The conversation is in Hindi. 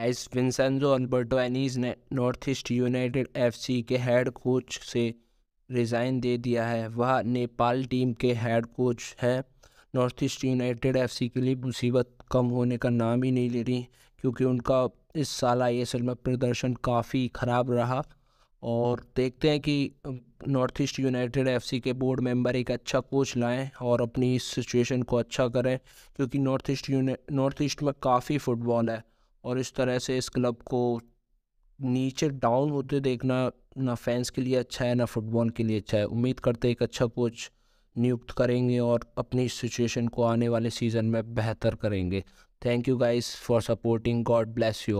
एस विंसेंजो अल्बर्टो एनीज़ ने नॉर्थ ईस्ट यूनाइटेड एफसी के हेड कोच से रिज़ाइन दे दिया है वह नेपाल टीम के हेड कोच है नॉर्थ ईस्ट यूनाइटेड एफसी के लिए मुसीबत कम होने का नाम ही नहीं ले रही क्योंकि उनका इस साल आई में प्रदर्शन काफ़ी ख़राब रहा और देखते हैं कि नॉर्थ ईस्ट यूनाइटेड एफसी के बोर्ड मेंबर एक अच्छा कोच लाएं और अपनी इस सिचुएशन को अच्छा करें क्योंकि North East uni North East में काफ़ी फुटबॉल है और इस तरह से इस क्लब को नीचे डाउन होते देखना ना फैंस के लिए अच्छा है ना फुटबॉल के लिए अच्छा है उम्मीद करते एक अच्छा कोच नियुक्त करेंगे और अपनी सिचुएशन को आने वाले सीज़न में बेहतर करेंगे thank you guys for supporting God bless you